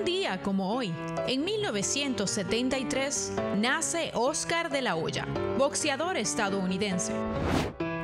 un día como hoy, en 1973, nace Oscar de la Hoya, boxeador estadounidense.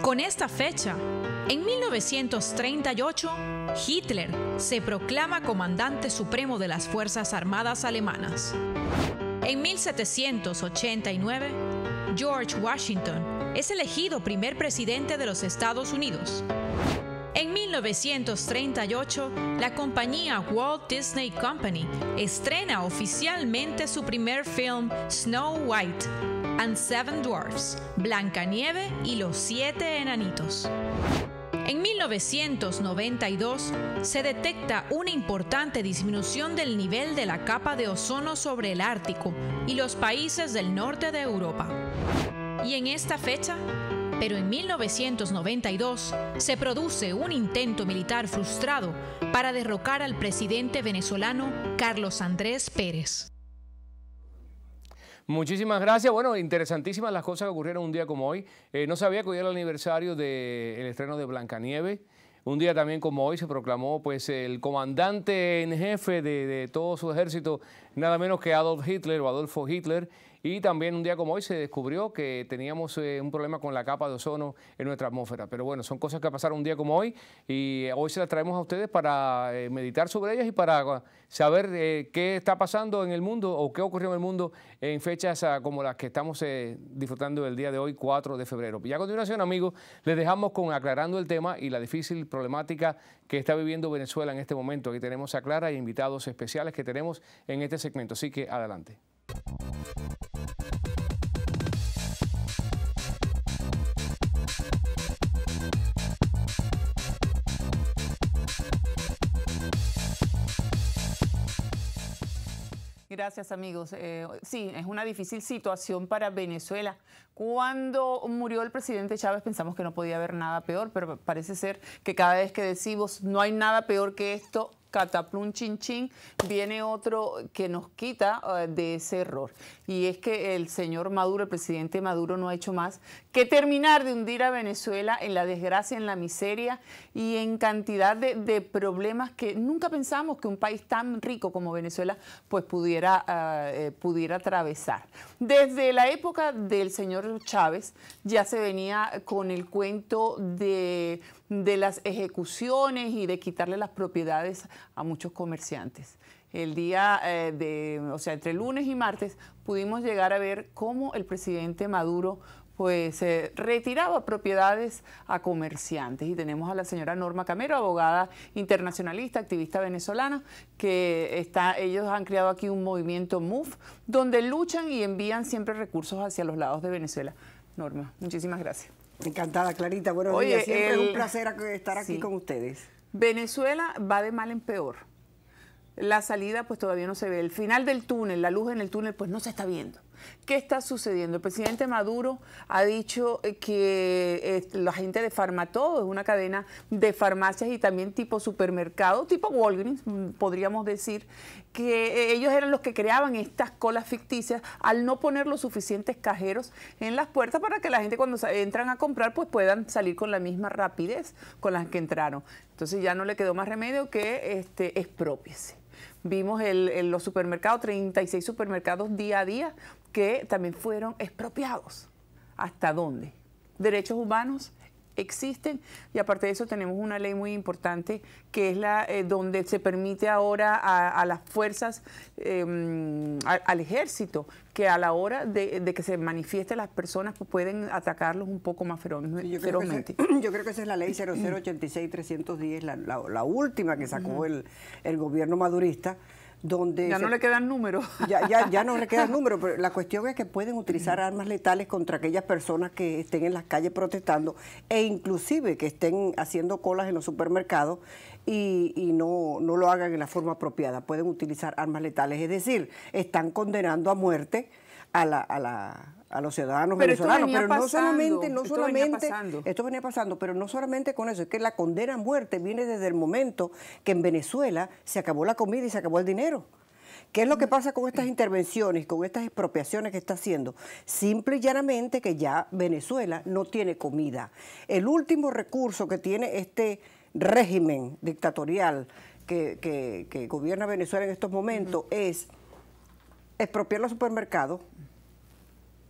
Con esta fecha, en 1938, Hitler se proclama comandante supremo de las Fuerzas Armadas Alemanas. En 1789, George Washington es elegido primer presidente de los Estados Unidos. En 1938, la compañía Walt Disney Company estrena oficialmente su primer film Snow White and Seven Dwarfs, nieve y los Siete Enanitos. En 1992 se detecta una importante disminución del nivel de la capa de ozono sobre el Ártico y los países del norte de Europa. Y en esta fecha, pero en 1992 se produce un intento militar frustrado para derrocar al presidente venezolano Carlos Andrés Pérez. Muchísimas gracias. Bueno, interesantísimas las cosas que ocurrieron un día como hoy. Eh, no sabía que hoy era el aniversario del estreno de Blancanieve. Un día también como hoy se proclamó pues el comandante en jefe de todo su ejército, nada menos que Adolf Hitler o Adolfo Hitler. Y también un día como hoy se descubrió que teníamos eh, un problema con la capa de ozono en nuestra atmósfera. Pero bueno, son cosas que pasaron un día como hoy y hoy se las traemos a ustedes para eh, meditar sobre ellas y para eh, saber qué está pasando en el mundo o qué ocurrió en el mundo en fechas ah, como las que estamos disfrutando el día de hoy, 4 de febrero. Y a continuación, amigos, les dejamos con aclarando el tema y la difícil problemática que está viviendo Venezuela en este momento. Aquí tenemos a Clara y invitados especiales que tenemos en este segmento. Así que adelante. gracias amigos. Eh, sí, es una difícil situación para Venezuela. Cuando murió el presidente Chávez pensamos que no podía haber nada peor, pero parece ser que cada vez que decimos no hay nada peor que esto, cataplum chin chin, viene otro que nos quita eh, de ese error. Y es que el señor Maduro, el presidente Maduro, no ha hecho más que terminar de hundir a Venezuela en la desgracia, en la miseria y en cantidad de, problemas que nunca pensamos que un país tan rico como Venezuela pues pudiera, eh, eh, pudiera atravesar. Desde la época del señor Chávez ya se venía con el cuento de de las ejecuciones y de quitarle las propiedades a muchos comerciantes. El día eh, de, o sea, entre lunes y martes pudimos llegar a ver cómo el presidente Maduro pues eh, retiraba propiedades a comerciantes. Y tenemos a la señora Norma Camero, abogada internacionalista, activista venezolana, que está, ellos han creado aquí un movimiento MOVE, donde luchan y envían siempre recursos hacia los lados de Venezuela. Norma, muchísimas gracias. Encantada, Clarita. Bueno, Siempre es un placer estar aquí con ustedes. Venezuela va de mal en peor. La salida pues todavía no se ve. El final del túnel, la luz en el túnel pues no se está viendo. ¿Qué está sucediendo? El presidente Maduro ha dicho eh, que eh, la gente de Farmatodo es una cadena de farmacias y también tipo supermercado, tipo Walgreens, mm, podríamos decir, que eh, ellos eran los que creaban estas colas ficticias al no poner los suficientes cajeros en las puertas para que la gente cuando entran a comprar pues puedan salir con la misma rapidez con las que entraron. Entonces ya no le quedó más remedio que este, expropiese. Vimos en los supermercados, 36 supermercados día a día, que también fueron expropiados. ¿Hasta dónde? Derechos humanos existen y aparte de eso tenemos una ley muy importante que es la eh, donde se permite ahora a, las fuerzas, em, al ejército, que a la hora de, que se manifiesten las personas pues pueden atacarlos un poco más ferozmente. Yo, creo que esa es la ley 0086-310, la, última que sacó el gobierno madurista Ya no le quedan números. Ya, no le quedan números, pero la cuestión es que pueden utilizar armas letales contra aquellas personas que estén en las calles protestando e inclusive que estén haciendo colas en los supermercados y, no, no lo hagan en la forma apropiada. Pueden utilizar armas letales, es decir, están condenando a muerte a la, a la a los ciudadanos venezolanos, pero no solamente, esto solamente, esto venía pasando, pero no solamente con eso, es que la condena a muerte viene desde el momento que en Venezuela se acabó la comida y se acabó el dinero. ¿Qué es lo que mm. pasa con estas intervenciones, con estas expropiaciones que está haciendo? Simple y llanamente que ya Venezuela no tiene comida. El último recurso que tiene este régimen dictatorial que, gobierna Venezuela en estos momentos es expropiar los supermercados,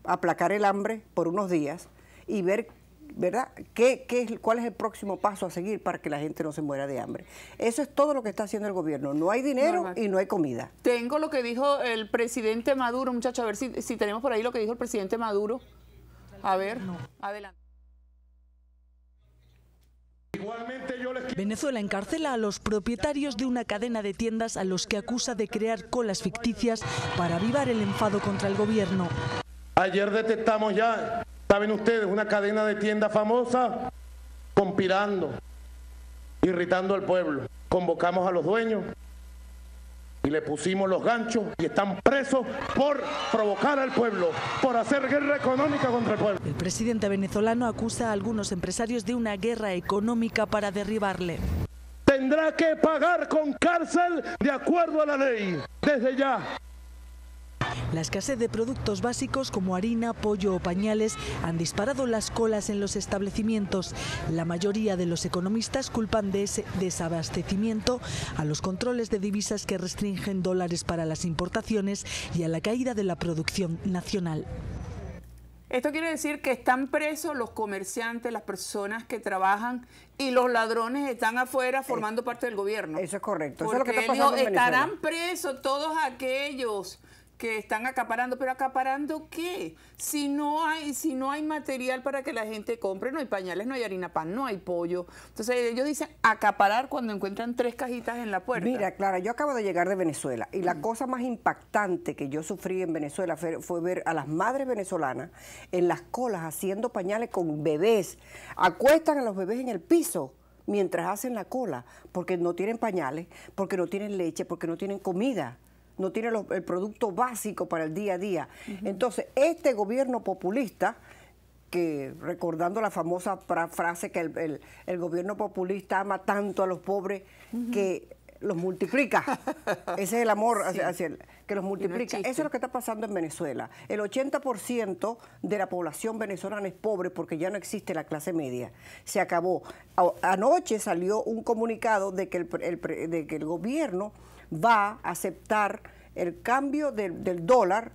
aplacar el hambre por unos días y ver, ¿verdad?, ¿Qué, cuál es el próximo paso a seguir para que la gente no se muera de hambre. Eso es todo lo que está haciendo el gobierno. No hay dinero y no hay comida. Tengo lo que dijo el presidente Maduro, muchachos, a ver si, tenemos por ahí lo que dijo el presidente Maduro. A ver, adelante. Venezuela encarcela a los propietarios de una cadena de tiendas a los que acusa de crear colas ficticias para avivar el enfado contra el gobierno. Ayer detectamos ya, saben ustedes, una cadena de tiendas famosa conspirando, irritando al pueblo. Convocamos a los dueños, y le pusimos los ganchos y están presos por provocar al pueblo, por hacer guerra económica contra el pueblo. El presidente venezolano acusa a algunos empresarios de una guerra económica para derribarle. Tendrá que pagar con cárcel de acuerdo a la ley. Desde ya, la escasez de productos básicos como harina, pollo o pañales han disparado las colas en los establecimientos. La mayoría de los economistas culpan de ese desabastecimiento a los controles de divisas que restringen dólares para las importaciones y a la caída de la producción nacional. Esto quiere decir que están presos los comerciantes, las personas que trabajan y los ladrones están afuera eh, formando parte del gobierno. Eso es correcto. eso es lo que estarán presos todos aquellos que están acaparando, pero acaparando qué? Si no hay, si no hay material para que la gente compre, no hay pañales, no hay harina pan, no hay pollo. Entonces ellos dicen acaparar cuando encuentran tres cajitas en la puerta. Mira, Clara, yo acabo de llegar de Venezuela y la mm. cosa más impactante que yo sufrí en Venezuela fue ver a las madres venezolanas en las colas haciendo pañales con bebés. Acuestan a los bebés en el piso mientras hacen la cola, porque no tienen pañales, porque no tienen leche, porque no tienen comida no tiene el producto básico para el día a día. Entonces, este gobierno populista que recordando la famosa frase que el, gobierno populista ama tanto a los pobres que los multiplica. Ese es el amor hacia, que los multiplica. Eso es lo que está pasando en Venezuela. El 80% de la población venezolana es pobre porque ya no existe la clase media. Se acabó. anoche salió un comunicado de que el, de que el gobierno va a aceptar el cambio del dólar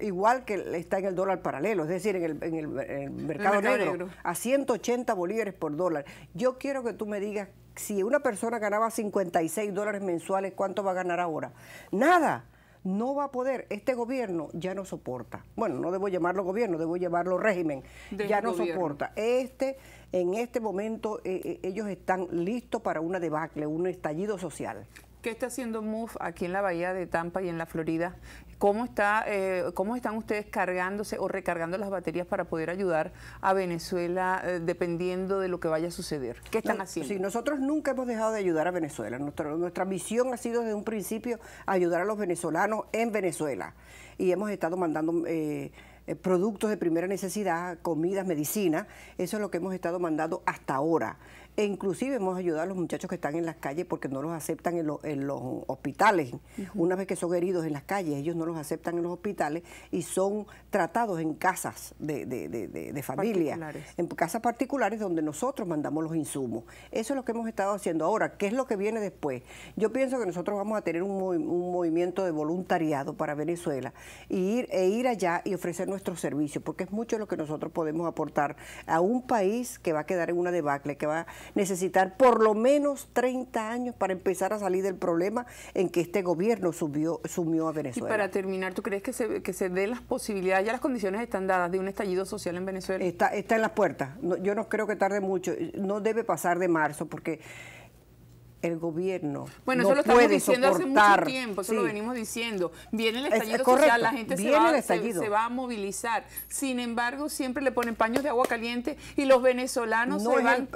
igual que está en el dólar paralelo, es decir, en el, mercado, negro, a 180 bolívares por dólar. Yo quiero que tú me digas, si una persona ganaba 56 dólares mensuales, ¿cuánto va a ganar ahora? Nada, no va a poder. Este gobierno ya no soporta. Bueno, no debo llamarlo gobierno, debo llamarlo régimen. ya no soporta. Este, en este momento, eh, eh, ellos están listos para una debacle, un estallido social. ¿Qué está haciendo MOVE aquí en la bahía de Tampa y en la Florida? ¿Cómo, está, eh, ¿Cómo están ustedes cargándose o recargando las baterías para poder ayudar a Venezuela eh, dependiendo de lo que vaya a suceder? ¿Qué están haciendo? Sí, nosotros nunca hemos dejado de ayudar a Venezuela. Nuestra, misión ha sido desde un principio ayudar a los venezolanos en Venezuela. Y hemos estado mandando... Eh, eh, productos de primera necesidad, comidas, medicina. Eso es lo que hemos estado mandando hasta ahora. E inclusive hemos ayudado a los muchachos que están en las calles porque no los aceptan en, los hospitales. Una vez que son heridos en las calles, ellos no los aceptan en los hospitales y son tratados en casas de, de, familia, en casas particulares donde nosotros mandamos los insumos. Eso es lo que hemos estado haciendo ahora. ¿Qué es lo que viene después? Yo pienso que nosotros vamos a tener un, movimiento de voluntariado para Venezuela ir, e ir allá y ofrecer servicios porque es mucho lo que nosotros podemos aportar a un país que va a quedar en una debacle, que va a necesitar por lo menos 30 años para empezar a salir del problema en que este gobierno subió, sumió a Venezuela. Y para terminar, ¿tú crees que se, que se den las posibilidades, ya las condiciones están dadas de un estallido social en Venezuela? Está, está en las puertas. yo no creo que tarde mucho. No debe pasar de marzo, porque el gobierno bueno, eso lo estamos diciendo hace mucho tiempo, eso lo venimos diciendo. Viene el estallido social, la gente se va, se, va, a movilizar. Sin embargo, siempre le ponen paños de agua caliente y los venezolanos se van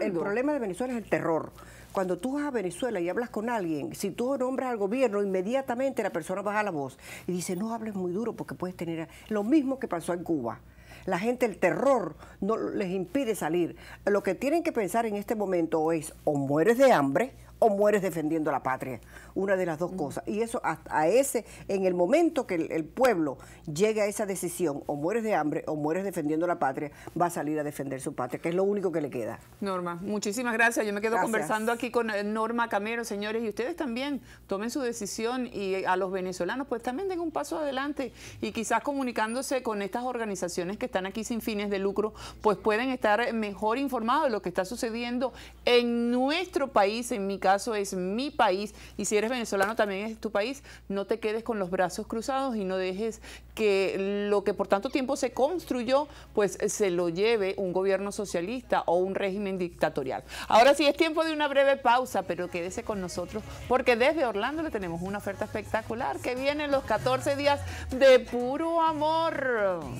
el problema de Venezuela es el terror cuando tú vas a Venezuela y hablas con alguien, si tú nombras al gobierno, inmediatamente la persona baja la voz y dice, no hables muy duro porque puedes tener... Lo mismo que pasó en Cuba. La gente, el terror no les impide salir. Lo que tienen que pensar en este momento es o mueres de hambre o mueres defendiendo la patria. Una de las dos cosas. Y eso a ese, en el momento que el, pueblo llegue a esa decisión, o mueres de hambre o mueres defendiendo la patria, va a salir a defender su patria, que es lo único que le queda. Norma, muchísimas gracias. Yo me quedo conversando aquí con eh, Norma Camero, señores, y ustedes también tomen su decisión y a los venezolanos pues también den un paso adelante y quizás comunicándose con estas organizaciones que están aquí sin fines de lucro, pues pueden estar mejor informados de lo que está sucediendo en nuestro país, en mi caso caso es mi país y si eres venezolano también es tu país, no te quedes con los brazos cruzados y no dejes que lo que por tanto tiempo se construyó, pues se lo lleve un gobierno socialista o un régimen dictatorial. Ahora sí es tiempo de una breve pausa, pero quédese con nosotros porque desde Orlando le tenemos una oferta espectacular que viene los 14 días de puro amor.